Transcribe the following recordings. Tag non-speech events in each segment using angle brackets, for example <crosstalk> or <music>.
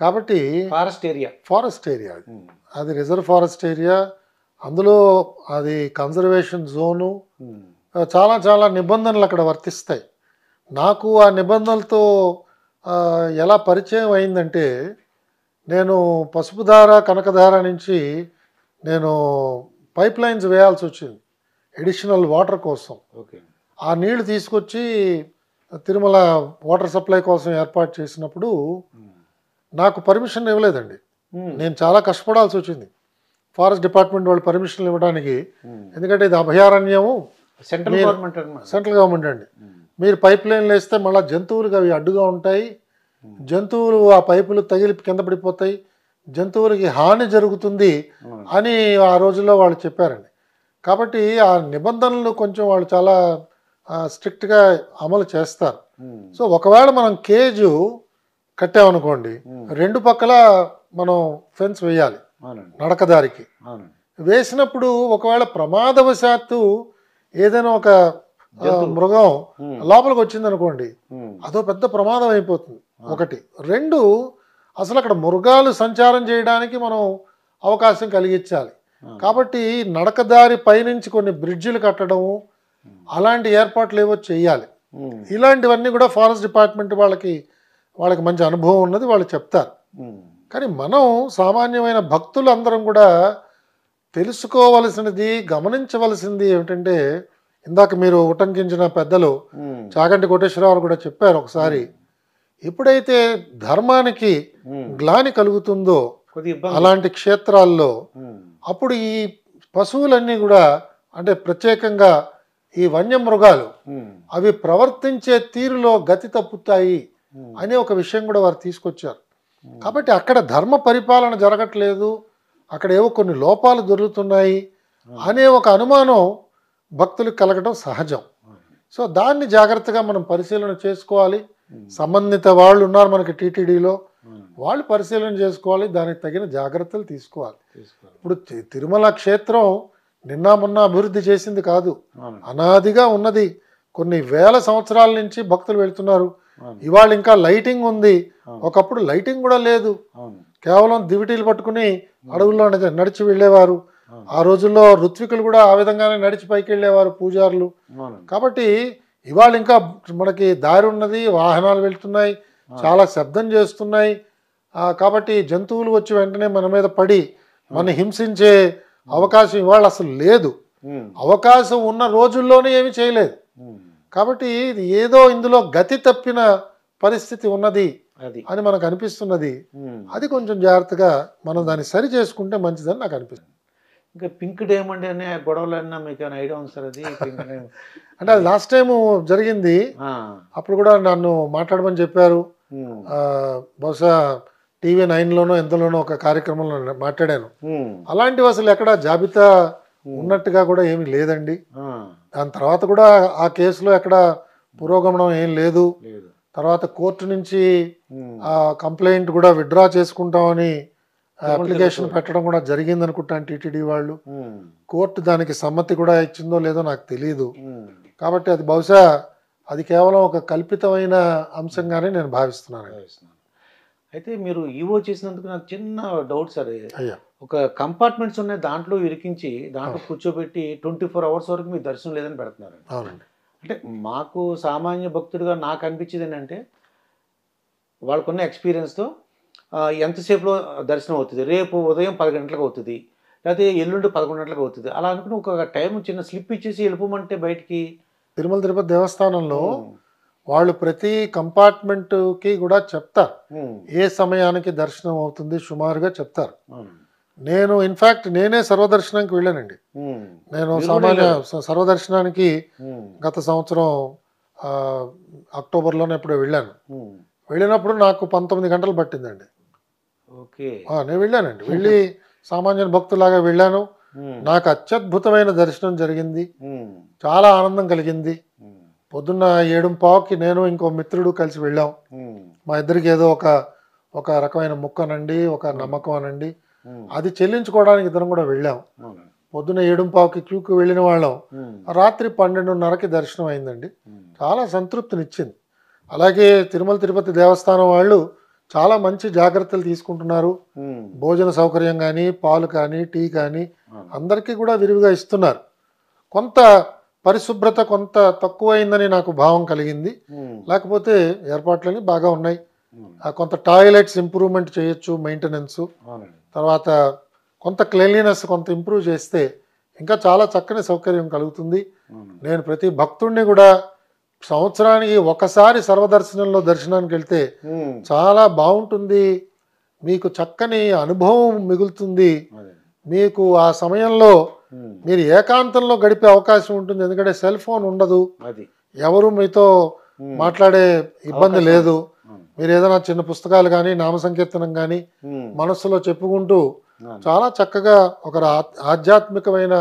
కాబట్టి forest area forest area అది reserve forest area అందులో అది కన్జర్వేషన్ జోను చాలా చాలా నిబంధనలు అక్కడ వర్తిస్తాయి నాకు ఆ నిబంధనలతో ఎలా పరిచయం అయిందంటే నేను పసుపుధార కనకధార నుంచి నేను పైప్ లైన్స్ వేయాల్సి వచ్చింది ఎడిషనల్ వాటర్ కోసం ఓకే ఆ నీళ్లు తీసుకొచ్చి తిరుమల వాటర్ సప్లై కోసం ఏర్పాటు చేసినప్పుడు నాకు పర్మిషన్ ఇవ్వలేదండి hmm. నేను చాలా కష్టపడాల్సి వచ్చింది ఫారెస్ట్ డిపార్ట్మెంట్ వాళ్ళు పర్మిషన్లు ఇవ్వడానికి hmm. ఎందుకంటే ఇది అభయారణ్యము సెంట్రల్ గవర్నమెంట్ సెంట్రల్ గవర్నమెంట్ అండి hmm. మీరు పైప్ లైన్లు వేస్తే మళ్ళీ జంతువులకు అవి అడ్డుగా ఉంటాయి జంతువులు ఆ పైపులు తగిలి కింద పడిపోతాయి జంతువులకి హాని జరుగుతుంది అని ఆ రోజుల్లో వాళ్ళు చెప్పారండి కాబట్టి ఆ నిబంధనలు కొంచెం వాళ్ళు చాలా స్ట్రిక్ట్గా అమలు చేస్తారు సో ఒకవేళ మనం కేజు కట్టామనుకోండి రెండు పక్కల మనం ఫెన్స్ వేయాలి నడకదారికి వేసినప్పుడు ఒకవేళ ప్రమాదవశాత్తు ఏదైనా ఒక మృగం లోపలికి వచ్చింది అనుకోండి అదో పెద్ద ప్రమాదం అయిపోతుంది ఒకటి రెండు అసలు అక్కడ మృగాలు సంచారం చేయడానికి మనం అవకాశం కలిగించాలి కాబట్టి నడకదారి పైనుంచి కొన్ని బ్రిడ్జిలు కట్టడము అలాంటి ఏర్పాట్లు ఏవో చేయాలి ఇలాంటివన్నీ కూడా ఫారెస్ట్ డిపార్ట్మెంట్ వాళ్ళకి వాళ్ళకి మంచి అనుభవం ఉన్నది వాళ్ళు చెప్తారు కానీ మనం సామాన్యమైన భక్తులు అందరం కూడా తెలుసుకోవలసినది గమనించవలసింది ఏమిటంటే ఇందాక మీరు ఉటంకించిన పెద్దలు చాగంటి కోటేశ్వరరావు కూడా చెప్పారు ఒకసారి ఎప్పుడైతే ధర్మానికి గ్లాని కలుగుతుందో అలాంటి క్షేత్రాల్లో అప్పుడు ఈ పశువులన్నీ కూడా అంటే ప్రత్యేకంగా ఈ వన్యమృగాలు అవి ప్రవర్తించే తీరులో గతి తప్పుతాయి Hmm. అనే ఒక విషయం కూడా వారు తీసుకొచ్చారు hmm. కాబట్టి అక్కడ ధర్మ పరిపాలన జరగట్లేదు అక్కడ ఏవో కొన్ని లోపాలు దొరుకుతున్నాయి hmm. అనే ఒక అనుమానం భక్తులకు కలగడం సహజం సో దాన్ని జాగ్రత్తగా మనం పరిశీలన చేసుకోవాలి సంబంధిత వాళ్ళు ఉన్నారు మనకి టీటీడీలో వాళ్ళు పరిశీలన చేసుకోవాలి దానికి తగిన జాగ్రత్తలు తీసుకోవాలి ఇప్పుడు తిరుమల క్షేత్రం నిన్న మొన్న అభివృద్ధి చేసింది కాదు అనాదిగా ఉన్నది కొన్ని వేల సంవత్సరాల నుంచి భక్తులు వెళ్తున్నారు ఇవాళ ఇంకా లైటింగ్ ఉంది ఒకప్పుడు లైటింగ్ కూడా లేదు కేవలం దివిటీలు పట్టుకుని అడవుల్లో నడిచి వెళ్ళేవారు ఆ రోజుల్లో ఋత్వికులు కూడా ఆ విధంగానే నడిచి పైకి వెళ్ళేవారు పూజారులు కాబట్టి ఇవాళ ఇంకా మనకి దారి ఉన్నది వాహనాలు వెళ్తున్నాయి చాలా శబ్దం చేస్తున్నాయి కాబట్టి జంతువులు వచ్చి వెంటనే మన మీద పడి మన హింసించే అవకాశం ఇవాళ అసలు లేదు అవకాశం ఉన్న రోజుల్లోనే ఏమి చేయలేదు కాబట్టి ఇది ఏదో ఇందులో గతి తప్పిన పరిస్థితి ఉన్నది అది అని మనకు అనిపిస్తున్నది అది కొంచెం జాగ్రత్తగా మనం దాన్ని సరి చేసుకుంటే మంచిదని నాకు అనిపిస్తుంది ఇంకా పింక్ డైమండ్ అనే గొడవలన్నా మీకు ఏమైనా ఐడియా ఉంది సార్ అది <laughs> అంటే అది లాస్ట్ టైం జరిగింది అప్పుడు కూడా నన్ను మాట్లాడమని చెప్పారు బహుశా టీవీ నైన్లోనో ఎంతలోనో ఒక కార్యక్రమంలో మాట్లాడాను అలాంటివి అసలు ఎక్కడ జాబితా ఉన్నట్టుగా కూడా ఏమి లేదండి దాని తర్వాత కూడా ఆ కేసులో ఎక్కడ పురోగమనం ఏం లేదు తర్వాత కోర్టు నుంచి ఆ కంప్లైంట్ కూడా విత్డ్రా చేసుకుంటామని అప్లికేషన్ పెట్టడం కూడా జరిగింది అనుకుంటాను టీటీడీ వాళ్ళు కోర్టు దానికి సమ్మతి కూడా ఇచ్చిందో లేదో నాకు తెలియదు కాబట్టి అది బహుశా అది కేవలం ఒక కల్పితమైన అంశంగానే నేను భావిస్తున్నాను అయితే మీరు ఈవో e చేసినందుకు నాకు చిన్న డౌట్ సార్ ఒక కంపార్ట్మెంట్స్ ఉన్నాయి దాంట్లో ఇరికించి దాంట్లో కూర్చోబెట్టి ట్వంటీ ఫోర్ అవర్స్ వరకు మీ దర్శనం లేదని పెడుతున్నారు అంటే మాకు సామాన్య భక్తుడిగా నాకు అనిపించేది ఏంటంటే వాళ్ళకున్న ఎక్స్పీరియన్స్తో ఎంతసేపులో దర్శనం అవుతుంది రేపు ఉదయం పది గంటలకు అవుతుంది లేకపోతే ఎల్లుండి పదకొండు గంటలకు అవుతుంది అలా అనుకుని ఒక టైం చిన్న స్లిప్ ఇచ్చేసి వెళ్ళిపోమంటే బయటికి తిరుమల తిరుపతి దేవస్థానంలో వాళ్ళు ప్రతి కంపార్ట్మెంట్కి కూడా చెప్తారు ఏ సమయానికి దర్శనం అవుతుంది సుమారుగా చెప్తారు నేను ఇన్ఫాక్ట్ నేనే సర్వదర్శనానికి వెళ్ళానండి నేను సామాన్య సర్వదర్శనానికి గత సంవత్సరం అక్టోబర్లోనే ఎప్పుడో వెళ్ళాను వెళ్ళినప్పుడు నాకు పంతొమ్మిది గంటలు పట్టిందండి నేను వెళ్ళానండి వెళ్ళి <laughs> సామాన్య భక్తులాగా వెళ్ళాను నాకు అత్యద్భుతమైన దర్శనం జరిగింది చాలా ఆనందం కలిగింది పొద్దున్న ఏడు పావుకి నేను ఇంకో మిత్రుడు కలిసి వెళ్ళాం మా ఇద్దరికి ఏదో ఒక ఒక రకమైన ముక్క అనండి ఒక నమ్మకం అనండి అది చెల్లించుకోవడానికి ఇద్దరం కూడా వెళ్ళాం పొద్దున్న ఏడుంపావుకి క్యూకి వెళ్ళిన వాళ్ళం రాత్రి పన్నెండున్నరకి దర్శనం అయిందండి చాలా సంతృప్తినిచ్చింది అలాగే తిరుమల తిరుపతి దేవస్థానం వాళ్ళు చాలా మంచి జాగ్రత్తలు తీసుకుంటున్నారు భోజన సౌకర్యం కానీ పాలు కానీ టీ కానీ అందరికీ కూడా విరివిగా ఇస్తున్నారు కొంత పరిశుభ్రత కొంత తక్కువైందని నాకు భావం కలిగింది లేకపోతే ఏర్పాట్లని బాగా ఉన్నాయి కొంత టాయిలెట్స్ ఇంప్రూవ్మెంట్ చేయొచ్చు మెయింటెనెన్స్ తర్వాత కొంత క్లీన్లీనెస్ కొంత ఇంప్రూవ్ చేస్తే ఇంకా చాలా చక్కని సౌకర్యం కలుగుతుంది నేను ప్రతి భక్తుడిని కూడా సంవత్సరానికి ఒకసారి సర్వదర్శనంలో దర్శనానికి వెళ్తే చాలా బాగుంటుంది మీకు చక్కని అనుభవం మిగులుతుంది మీకు ఆ సమయంలో మీరు ఏకాంతంలో గడిపే అవకాశం ఉంటుంది ఎందుకంటే సెల్ ఫోన్ ఉండదు అది ఎవరు మీతో మాట్లాడే ఇబ్బంది లేదు మీరు ఏదైనా చిన్న పుస్తకాలు కానీ నామ సంకీర్తనం కానీ మనస్సులో చెప్పుకుంటూ చాలా చక్కగా ఒక ఆధ్యాత్మికమైన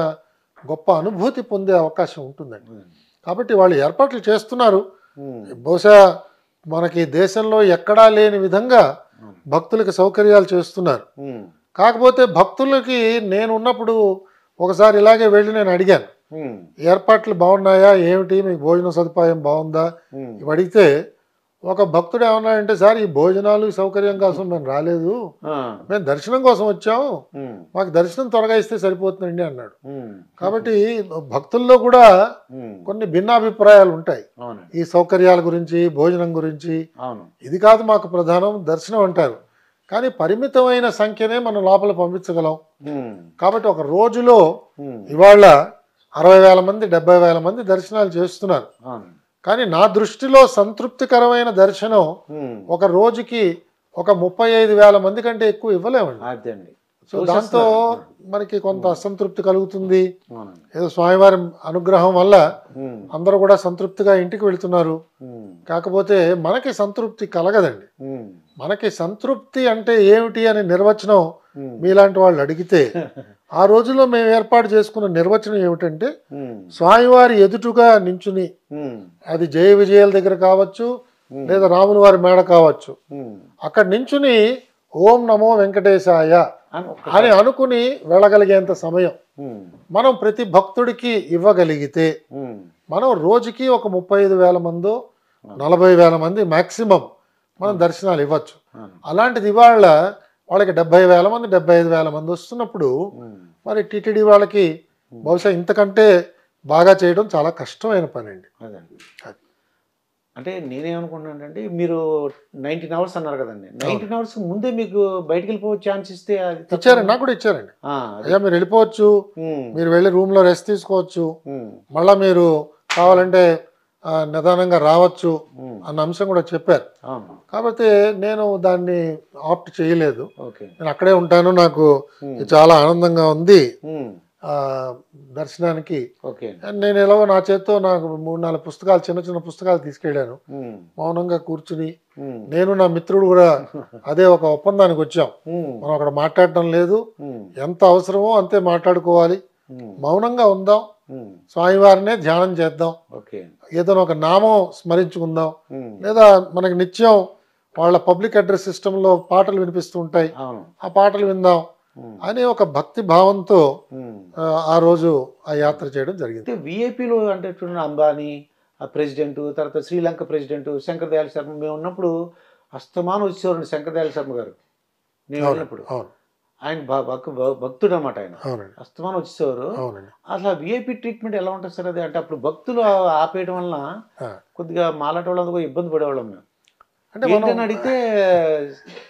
గొప్ప అనుభూతి పొందే అవకాశం ఉంటుందండి కాబట్టి వాళ్ళు ఏర్పాట్లు చేస్తున్నారు బహుశా మనకి దేశంలో ఎక్కడా లేని విధంగా భక్తులకి సౌకర్యాలు చేస్తున్నారు కాకపోతే భక్తులకి నేను ఉన్నప్పుడు ఒకసారి ఇలాగే వెళ్ళి నేను అడిగాను ఏర్పాట్లు బాగున్నాయా ఏమిటి మీకు భోజన సదుపాయం బాగుందా ఇవి అడిగితే ఒక భక్తుడు ఏమన్నా అంటే సార్ ఈ భోజనాలు సౌకర్యం కోసం మేము రాలేదు మేము దర్శనం కోసం వచ్చాము మాకు దర్శనం త్వరగా ఇస్తే సరిపోతుందండి అన్నాడు కాబట్టి భక్తుల్లో కూడా కొన్ని భిన్నాభిప్రాయాలు ఉంటాయి ఈ సౌకర్యాల గురించి భోజనం గురించి ఇది కాదు మాకు ప్రధానం దర్శనం అంటారు కానీ పరిమితమైన సంఖ్యనే మనం లోపల పంపించగలం కాబట్టి ఒక రోజులో ఇవాళ అరవై వేల మంది డెబ్బై వేల మంది దర్శనాలు చేస్తున్నారు కానీ నా దృష్టిలో సంతృప్తికరమైన దర్శనం ఒక రోజుకి ఒక ముప్పై ఐదు వేల మంది కంటే ఎక్కువ ఇవ్వలేమండి సో దాంతో మనకి కొంత అసంతృప్తి కలుగుతుంది ఏదో స్వామివారి అనుగ్రహం వల్ల అందరూ కూడా సంతృప్తిగా ఇంటికి వెళుతున్నారు కాకపోతే మనకి సంతృప్తి కలగదండి మనకి సంతృప్తి అంటే ఏమిటి అనే నిర్వచనం మీలాంటి వాళ్ళు అడిగితే <laughs> ఆ రోజుల్లో మేము ఏర్పాటు చేసుకున్న నిర్వచనం ఏమిటంటే స్వామివారి ఎదుటుగా నించుని అది జయ విజయాల దగ్గర కావచ్చు లేదా రాముని వారి మేడ కావచ్చు అక్కడ నించుని ఓం నమో వెంకటేశాయ అని అనుకుని వెళ్ళగలిగేంత సమయం మనం ప్రతి భక్తుడికి ఇవ్వగలిగితే మనం రోజుకి ఒక ముప్పై ఐదు వేల మంది నలభై వేల మంది మ్యాక్సిమం మనం దర్శనాలు ఇవ్వచ్చు అలాంటిది ఇవాళ వాళ్ళకి డెబ్బై వేల మంది డెబ్బై ఐదు వేల మంది వస్తున్నప్పుడు మరి టీటీడీ వాళ్ళకి బహుశా ఇంతకంటే బాగా చేయడం చాలా కష్టమైన పని అండి అంటే నేనేమనుకుంటున్నానండి మీరు నైన్టీన్ అవర్స్ అన్నారు కదండి నైన్టీన్ అవర్స్ ముందే మీకు బయటకు వెళ్ళిపోవచ్చు ఛాన్స్ ఇస్తే ఇచ్చారండి నాకు కూడా ఇచ్చారండి అయ్యా మీరు వెళ్ళిపోవచ్చు మీరు వెళ్ళి రూమ్లో రెస్ట్ తీసుకోవచ్చు మళ్ళా మీరు కావాలంటే నిదానంగా రావచ్చు అన్న అంశం కూడా చెప్పారు కాబట్టి నేను దాన్ని ఆప్ట్ చేయలేదు నేను అక్కడే ఉంటాను నాకు చాలా ఆనందంగా ఉంది దర్శనానికి నేను ఎలా నా చేత్తో నాకు మూడు నాలుగు పుస్తకాలు చిన్న చిన్న పుస్తకాలు తీసుకెళ్ళాను మౌనంగా కూర్చుని నేను నా మిత్రుడు కూడా <laughs> అదే ఒక ఒప్పందానికి వచ్చాం మనం అక్కడ మాట్లాడటం లేదు ఎంత అవసరమో అంతే మాట్లాడుకోవాలి మౌనంగా ఉందాం స్వామివారినే ధ్యానం చేద్దాం ఏదైనా ఒక నామం స్మరించుకుందాం లేదా మనకి నిత్యం వాళ్ళ పబ్లిక్ అడ్రస్ సిస్టంలో పాటలు వినిపిస్తూ ఉంటాయి ఆ పాటలు విందాం అని ఒక భక్తి భావంతో ఆ రోజు ఆ యాత్ర చేయడం జరిగింది విఐపిలో అంటే అంబానీ ప్రెసిడెంట్ తర్వాత శ్రీలంక ప్రెసిడెంట్ శంకర్ దయాళ శర్మ మేము ఉన్నప్పుడు అస్తమానం వచ్చేవారు శంకర్ దయాళ శర్మ గారు నేను వెళ్ళినప్పుడు ఆయన భక్తుడు అనమాట ఆయన అస్తమానం వచ్చేసేవారు అసలు విఐపి ట్రీట్మెంట్ ఎలా ఉంటుంది సార్ అది అంటే అప్పుడు భక్తులు ఆపేయడం వల్ల కొద్దిగా మాలాట వాళ్ళందుకు ఇబ్బంది పడేవాళ్ళం మేము అంటే మనం అడిగితే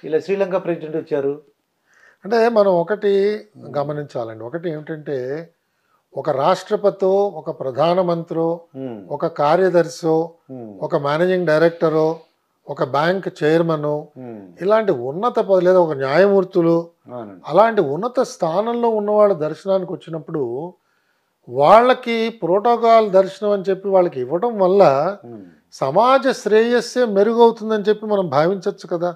ఇలా శ్రీలంక ప్రెసిడెంట్ వచ్చారు అంటే మనం ఒకటి గమనించాలండి ఒకటి ఏమిటంటే ఒక రాష్ట్రపతో ఒక ప్రధానమంత్రో ఒక కార్యదర్శి ఒక మేనేజింగ్ డైరెక్టరో ఒక బ్యాంక్ చైర్మన్ ఇలాంటి ఉన్నత పదవి లేదా ఒక న్యాయమూర్తులు అలాంటి ఉన్నత స్థానంలో వాళ్ళ దర్శనానికి వచ్చినప్పుడు వాళ్ళకి ప్రోటోకాల్ దర్శనం అని చెప్పి వాళ్ళకి ఇవ్వటం వల్ల సమాజ శ్రేయస్సే మెరుగవుతుందని చెప్పి మనం భావించవచ్చు కదా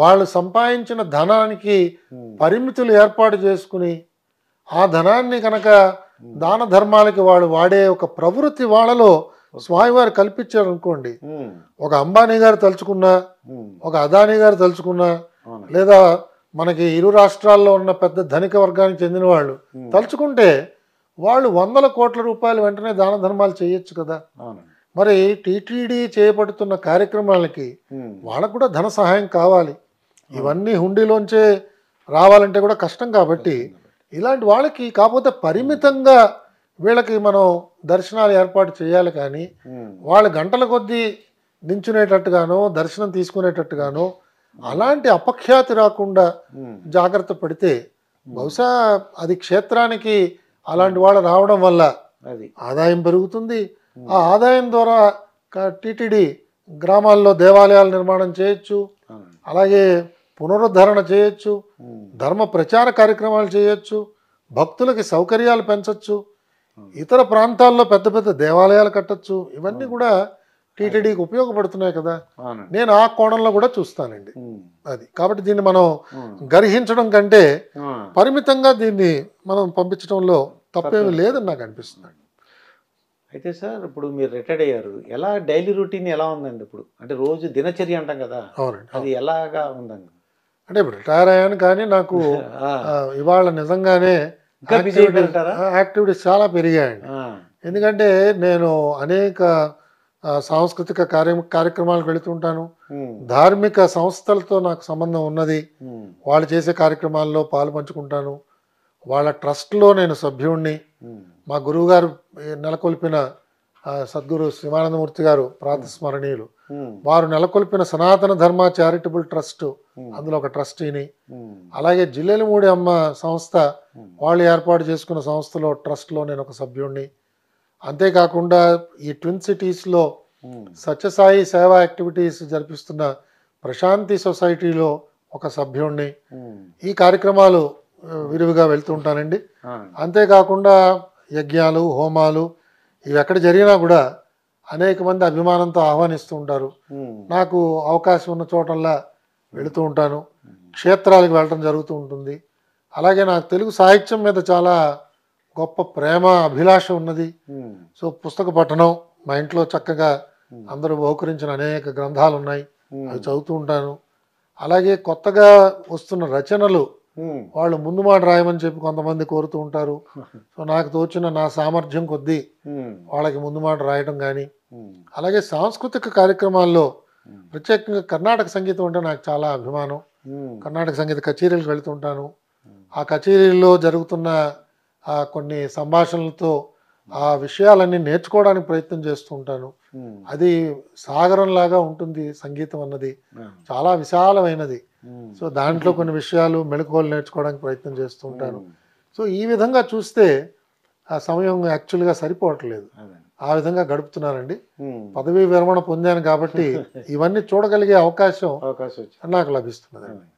వాళ్ళు సంపాదించిన ధనానికి పరిమితులు ఏర్పాటు చేసుకుని ఆ ధనాన్ని కనుక దాన ధర్మాలకి వాళ్ళు వాడే ఒక ప్రవృత్తి వాళ్ళలో స్వామివారు కల్పించారు అనుకోండి ఒక అంబానీ గారు తలుచుకున్నా ఒక అదానీ గారు తలుచుకున్నా లేదా మనకి ఇరు రాష్ట్రాల్లో ఉన్న పెద్ద ధనిక వర్గానికి చెందిన వాళ్ళు తలుచుకుంటే వాళ్ళు వందల కోట్ల రూపాయలు వెంటనే దాన ధర్మాలు చేయొచ్చు కదా మరి టీటీడీ చేపడుతున్న కార్యక్రమాలకి వాళ్ళకు కూడా ధన సహాయం కావాలి ఇవన్నీ హుండీలోంచే రావాలంటే కూడా కష్టం కాబట్టి ఇలాంటి వాళ్ళకి కాకపోతే పరిమితంగా వీళ్ళకి మనం దర్శనాలు ఏర్పాటు చేయాలి కానీ వాళ్ళు గంటల కొద్దీ నించునేటట్టుగాను దర్శనం తీసుకునేటట్టుగాను అలాంటి అపఖ్యాతి రాకుండా జాగ్రత్త పడితే బహుశా అది క్షేత్రానికి అలాంటి వాళ్ళు రావడం వల్ల ఆదాయం పెరుగుతుంది ఆ ఆదాయం ద్వారా టీటీడీ గ్రామాల్లో దేవాలయాలు నిర్మాణం చేయొచ్చు అలాగే పునరుద్ధరణ చేయొచ్చు ధర్మ ప్రచార కార్యక్రమాలు చేయొచ్చు భక్తులకి సౌకర్యాలు పెంచవచ్చు ఇతర ప్రాంతాల్లో పెద్ద పెద్ద దేవాలయాలు కట్టచ్చు ఇవన్నీ కూడా టీటీడీకి ఉపయోగపడుతున్నాయి కదా నేను ఆ కోణంలో కూడా చూస్తానండి అది కాబట్టి దీన్ని మనం గర్హించడం కంటే పరిమితంగా దీన్ని మనం పంపించడంలో తప్పేమి లేదని నాకు అనిపిస్తుంది అయితే సార్ ఇప్పుడు మీరు రిటైర్డ్ అయ్యారు ఎలా డైలీ రొటీన్ ఎలా ఉందండి ఇప్పుడు అంటే రోజు దినచర్య అంటాం కదా అది ఎలాగా ఉందండి అంటే ఇప్పుడు రిటైర్ అయ్యాను కానీ నాకు <laughs> ఇవాళ నిజంగానే యాక్టివిటీస్ చాలా పెరిగాయండి ఎందుకంటే నేను అనేక సాంస్కృతిక కార్య కార్యక్రమాలకు వెళుతుంటాను ధార్మిక సంస్థలతో నాకు సంబంధం ఉన్నది వాళ్ళు చేసే కార్యక్రమాల్లో పాలు పంచుకుంటాను వాళ్ళ ట్రస్ట్లో నేను సభ్యుణ్ణి మా గురువుగారు నెలకొల్పిన సద్గురు శ్రీమానందమూర్తి గారు ప్రాతస్మరణీయులు వారు నెలకొల్పిన సనాతన ధర్మ చారిటబుల్ ట్రస్ట్ అందులో ఒక ట్రస్టీని అలాగే మూడి అమ్మ సంస్థ వాళ్ళు ఏర్పాటు చేసుకున్న సంస్థలో ట్రస్ట్లో నేను ఒక సభ్యుణ్ణి అంతేకాకుండా ఈ ట్విన్ సిటీస్లో సత్యసాయి సేవా యాక్టివిటీస్ జరిపిస్తున్న ప్రశాంతి సొసైటీలో ఒక సభ్యుణ్ణి ఈ కార్యక్రమాలు విరివిగా వెళ్తుంటానండి అంతేకాకుండా యజ్ఞాలు హోమాలు ఇవి ఎక్కడ జరిగినా కూడా అనేక మంది అభిమానంతో ఆహ్వానిస్తూ ఉంటారు నాకు అవకాశం ఉన్న చోటల్లా వెళుతూ ఉంటాను క్షేత్రాలకు వెళ్ళటం జరుగుతూ ఉంటుంది అలాగే నాకు తెలుగు సాహిత్యం మీద చాలా గొప్ప ప్రేమ అభిలాష ఉన్నది సో పుస్తక పఠనం మా ఇంట్లో చక్కగా అందరూ బహుకరించిన అనేక గ్రంథాలు ఉన్నాయి అవి చదువుతూ ఉంటాను అలాగే కొత్తగా వస్తున్న రచనలు Hmm. వాళ్ళు ముందు మాట రాయమని చెప్పి కొంతమంది కోరుతూ ఉంటారు సో నాకు తోచిన నా సామర్థ్యం కొద్దీ hmm. వాళ్ళకి ముందు మాట రాయడం కానీ hmm. అలాగే సాంస్కృతిక కార్యక్రమాల్లో ప్రత్యేకంగా కర్ణాటక సంగీతం అంటే నాకు చాలా అభిమానం కర్ణాటక సంగీత కచేరీలకు వెళుతుంటాను ఆ కచేరీల్లో జరుగుతున్న కొన్ని సంభాషణలతో ఆ విషయాలన్నీ నేర్చుకోవడానికి ప్రయత్నం చేస్తూ ఉంటాను అది సాగరంలాగా ఉంటుంది సంగీతం అన్నది చాలా విశాలమైనది సో దాంట్లో కొన్ని విషయాలు మెళకువలు నేర్చుకోవడానికి ప్రయత్నం చేస్తుంటాను సో ఈ విధంగా చూస్తే ఆ సమయం యాక్చువల్గా సరిపోవట్లేదు ఆ విధంగా గడుపుతున్నానండి పదవీ విరమణ పొందాను కాబట్టి <laughs> ఇవన్నీ చూడగలిగే అవకాశం నాకు లభిస్తున్నదండి